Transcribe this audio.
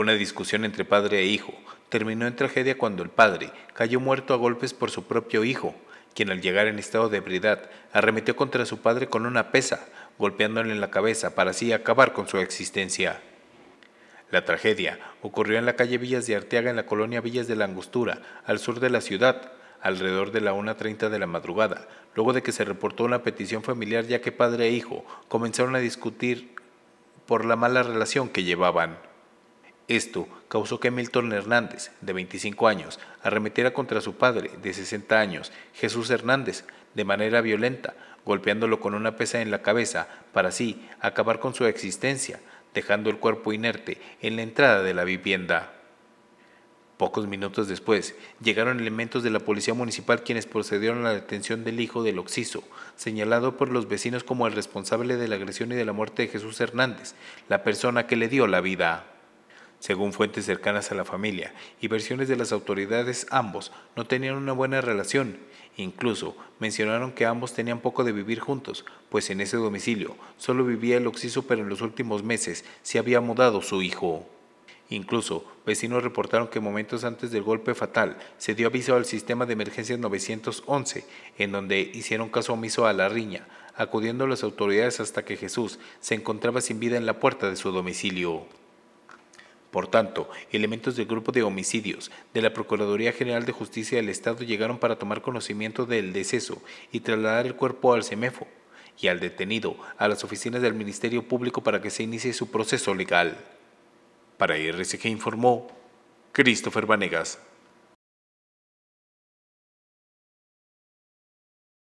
Una discusión entre padre e hijo terminó en tragedia cuando el padre cayó muerto a golpes por su propio hijo, quien al llegar en estado de ebriedad arremetió contra su padre con una pesa, golpeándole en la cabeza para así acabar con su existencia. La tragedia ocurrió en la calle Villas de Arteaga en la colonia Villas de la Angostura, al sur de la ciudad, alrededor de la 1.30 de la madrugada, luego de que se reportó una petición familiar ya que padre e hijo comenzaron a discutir por la mala relación que llevaban. Esto causó que Milton Hernández, de 25 años, arremetiera contra su padre, de 60 años, Jesús Hernández, de manera violenta, golpeándolo con una pesa en la cabeza para así acabar con su existencia, dejando el cuerpo inerte en la entrada de la vivienda. Pocos minutos después, llegaron elementos de la policía municipal quienes procedieron a la detención del hijo del Oxiso, señalado por los vecinos como el responsable de la agresión y de la muerte de Jesús Hernández, la persona que le dio la vida. Según fuentes cercanas a la familia y versiones de las autoridades, ambos no tenían una buena relación. Incluso mencionaron que ambos tenían poco de vivir juntos, pues en ese domicilio solo vivía el occiso, pero en los últimos meses se había mudado su hijo. Incluso, vecinos reportaron que momentos antes del golpe fatal se dio aviso al sistema de emergencias 911, en donde hicieron caso omiso a la riña, acudiendo a las autoridades hasta que Jesús se encontraba sin vida en la puerta de su domicilio. Por tanto, elementos del Grupo de Homicidios de la Procuraduría General de Justicia del Estado llegaron para tomar conocimiento del deceso y trasladar el cuerpo al CEMEFO y al detenido a las oficinas del Ministerio Público para que se inicie su proceso legal. Para IRCG informó Christopher Vanegas.